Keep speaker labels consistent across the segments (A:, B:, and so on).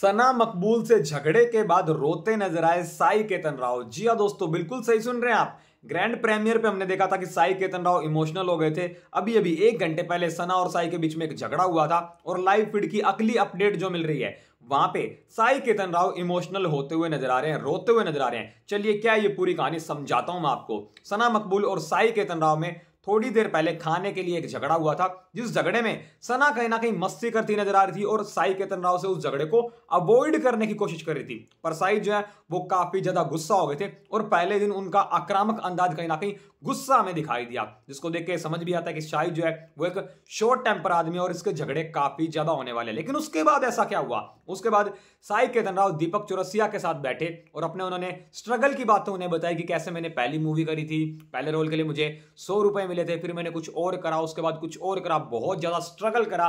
A: सना मकबूल से झगड़े के बाद रोते नजर आए साई केतन राव जी हाँ दोस्तों बिल्कुल सही सुन रहे हैं आप ग्रैंड प्रीमियर पे हमने देखा था कि साई केतन राव इमोशनल हो गए थे अभी अभी एक घंटे पहले सना और साई के बीच में एक झगड़ा हुआ था और लाइव फीड की अगली अपडेट जो मिल रही है वहां पे साई केतन राव इमोशनल होते हुए नजर आ रहे हैं रोते हुए नजर आ रहे हैं चलिए क्या ये पूरी कहानी समझाता हूं मैं आपको सना मकबूल और साई केतन राव में थोड़ी देर पहले खाने के लिए एक झगड़ा हुआ था जिस झगड़े में सना कहीं ना कहीं मस्ती करती नजर आ रही थी और साई केतन राव से उस झगड़े को अवॉइड करने की कोशिश कर रही थी पर साई जो है वो काफी ज्यादा गुस्सा हो गए थे और पहले दिन उनका आक्रामक अंदाज कहीं ना कहीं गुस्सा में दिखाई दिया जिसको देख के समझ भी आता है कि साई जो है वो एक शॉर्ट टेम्पर आदमी और इसके झगड़े काफी ज्यादा होने वाले लेकिन उसके बाद ऐसा क्या हुआ उसके बाद साई केतन राव दीपक चौरसिया के साथ बैठे और अपने उन्होंने स्ट्रगल की बातें तो उन्हें बताई कि कैसे मैंने पहली मूवी करी थी पहले रोल के लिए मुझे सौ रुपए मिले लेते फिर मैंने कुछ और करा उसके बाद कुछ और करा बहुत ज़्यादा स्ट्रगल करा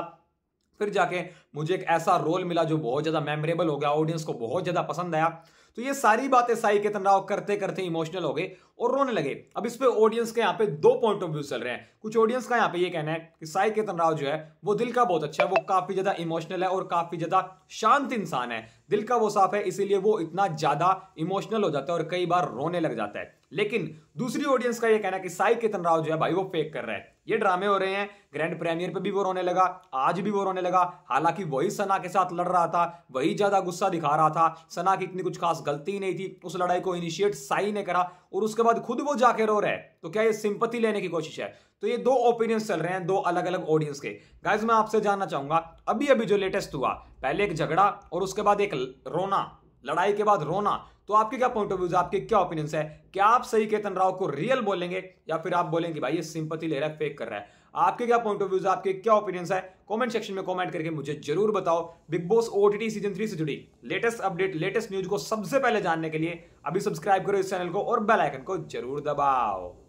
A: फिर जाके मुझे एक ऐसा रोल मिला जो बहुत ज़्यादा मेमोरेबल हो गया ऑडियंस को बहुत ज़्यादा पसंद आया तो ये सारी बातें साई केतन राव करते करते इमोशनल हो गए और रोने लगे अब इस पे ऑडियंस के यहाँ पे दो पॉइंट ऑफ व्यू चल रहे हैं कुछ ऑडियंस का यहाँ पे ये कहना है कि साई केतन राव जो है वो दिल का बहुत अच्छा है वो काफी ज्यादा इमोशनल है और काफी ज्यादा शांत इंसान है दिल का वो साफ है इसीलिए वो इतना ज्यादा इमोशनल हो जाता है और कई बार रोने लग जाता है लेकिन दूसरी ऑडियंस का यह कहना है कि साई केतन राव जो है भाई वो फेक कर रहा है ये ड्रामे हो रहे हैं ग्रैंड प्रीमियर पे भी वो रोने लगा आज भी वो रोने लगा हालांकि वही सना के साथ लड़ रहा था वही ज़्यादा गुस्सा दिखा रहा था सना की इतनी कुछ खास गलती ही नहीं थी उस लड़ाई को इनिशिएट साई ने करा और उसके बाद खुद वो जाके रो रहा है तो क्या ये सिंपति लेने की कोशिश है तो ये दो ओपिनियंस चल रहे हैं दो अलग अलग ऑडियंस के गाइज मैं आपसे जानना चाहूंगा अभी अभी जो लेटेस्ट हुआ पहले एक झगड़ा और उसके बाद एक रोना लड़ाई के बाद रोना तो आपके क्या पॉइंट ऑफ व्यूज आपके क्या ओपिनियंस है क्या आप सही केतन राव को रियल बोलेंगे या फिर आप बोलेंगे कि भाई ये सिंपति ले रहा है फेक कर रहा है आपके क्या पॉइंट ऑफ व्यूज आपके क्या ओपिनियंस है कमेंट सेक्शन में कमेंट करके मुझे जरूर बताओ Bigg Boss OTT season three से जुड़ी लेटेस्ट अपडेट लेटेस्ट न्यूज को सबसे पहले जानने के लिए अभी सब्सक्राइब करो इस चैनल को और बेलाइकन को जरूर दबाओ